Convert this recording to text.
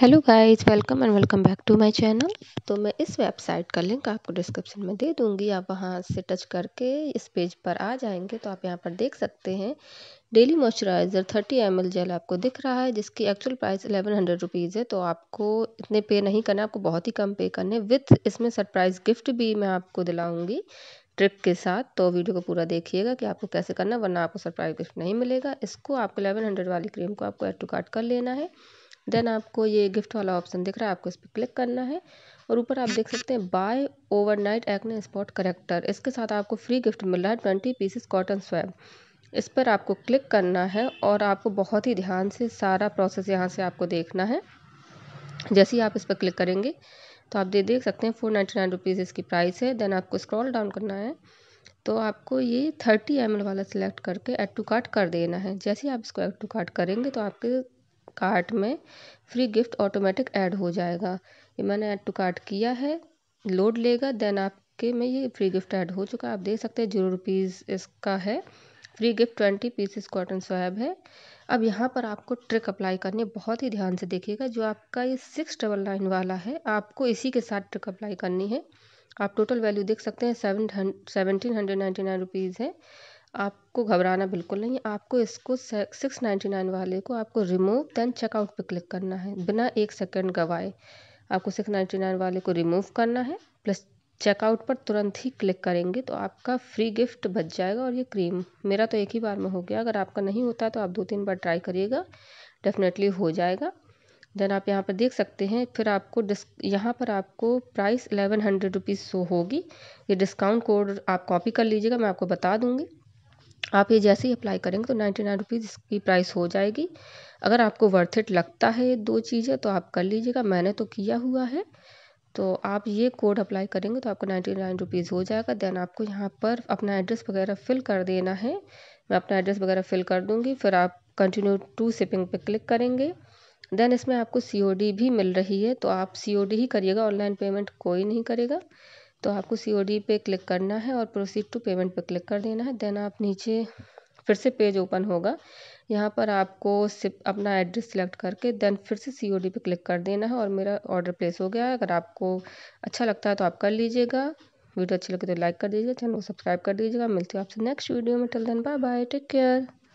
hello guys welcome and welcome back to my channel तो मैं इस वेबसाइट का लिंक आपको डिस्क्रिप्शन में दे दूंगी आप वहां से टच करके इस पेज पर आ जाएंगे तो आप यहां पर देख सकते हैं डेली मॉइस्चराइज़र 30 एम जेल आपको दिख रहा है जिसकी एक्चुअल प्राइस 1100 रुपीज़ है तो आपको इतने पे नहीं करना आपको बहुत ही कम पे करने विथ इसमें सरप्राइज़ गिफ्ट भी मैं आपको दिलाऊँगी ट्रिक के साथ तो वीडियो को पूरा देखिएगा कि आपको कैसे करना वरना आपको सरप्राइज गिफ्ट नहीं मिलेगा इसको आपको एलेवन वाली क्रीम को आपको एड टू कार्ट कर लेना है देन आपको ये गिफ्ट वाला ऑप्शन दिख रहा है आपको इस पर क्लिक करना है और ऊपर आप देख सकते हैं by overnight acne spot corrector इसके साथ आपको फ्री गिफ्ट मिल रहा है ट्वेंटी पीसेस कॉटन स्वैब इस पर आपको क्लिक करना है और आपको बहुत ही ध्यान से सारा प्रोसेस यहाँ से आपको देखना है जैसे ही आप इस पर क्लिक करेंगे तो आप दे देख सकते हैं फोर नाइन्टी नाइन रुपीज़ इसकी प्राइस है देन आपको स्क्रॉल डाउन करना है तो आपको ये थर्टी एम वाला सिलेक्ट करके एड टू कार्ट कर देना है जैसे ही आप इसको एड टू कार्ट करेंगे तो आपके कार्ट में फ्री गिफ्ट ऑटोमेटिक ऐड हो जाएगा ये मैंने ऐड टू कार्ट किया है लोड लेगा देन आपके में ये फ्री गिफ्ट ऐड हो चुका है आप देख सकते हैं जीरो रुपीज़ इसका है free gift twenty pieces cotton swab है अब यहाँ पर आपको ट्रिक अप्लाई करनी है बहुत ही ध्यान से देखिएगा जो आपका ये सिक्स डबल नाइन वाला है आपको इसी के साथ ट्रिक अप्लाई करनी है आप टोटल वैल्यू देख सकते हैं seven seventeen hundred ninety nine rupees है आपको घबराना बिल्कुल नहीं आपको इसको सिक्स नाइन्टी नाइन वाले को आपको रिमूव देन चेकआउट पे क्लिक करना है बिना एक सेकंड गवाए आपको सिक्स नाइन्टी नाइन वाले को रिमूव करना है प्लस चेकआउट पर तुरंत ही क्लिक करेंगे तो आपका फ्री गिफ्ट बच जाएगा और ये क्रीम मेरा तो एक ही बार में हो गया अगर आपका नहीं होता तो आप दो तीन बार ट्राई करिएगा डेफिनेटली हो जाएगा देन आप यहाँ पर देख सकते हैं फिर आपको डिस यहाँ पर आपको प्राइस एलेवन हंड्रेड रुपीज़ सो होगी ये डिस्काउंट कोड आप कॉपी कर लीजिएगा मैं आपको बता दूँगी आप ये जैसे ही अप्लाई करेंगे तो नाइन्टी नाइन रुपीज़ इसकी प्राइस हो जाएगी अगर आपको वर्थ इट लगता है ये दो चीज़ें तो आप कर लीजिएगा मैंने तो किया हुआ है तो आप ये कोड अप्लाई करेंगे तो आपको नाइन्टी नाइन रुपीज़ हो जाएगा देन आपको यहाँ पर अपना एड्रेस वगैरह फ़िल कर देना है मैं अपना एड्रेस वगैरह फ़िल कर दूँगी फिर आप कंटिन्यू टू शिपिंग पे क्लिक करेंगे देन इसमें आपको सी ओ डी भी मिल रही है तो आप सी ओ डी ही करिएगा ऑनलाइन पेमेंट कोई नहीं करेगा तो आपको सी ओ डी पे क्लिक करना है और प्रोसीड टू पेमेंट पे क्लिक कर देना है देन आप नीचे फिर से पेज ओपन होगा यहाँ पर आपको सिप अपना एड्रेस सेलेक्ट करके देन फिर से सी ओ डी पे क्लिक कर देना है और मेरा ऑर्डर प्लेस हो गया है अगर आपको अच्छा लगता है तो आप कर लीजिएगा वीडियो अच्छी लगे तो लाइक कर दीजिएगा चैनल को सब्सक्राइब कर दीजिएगा मिलती हूँ आपसे नेक्स्ट वीडियो में till then bye bye take care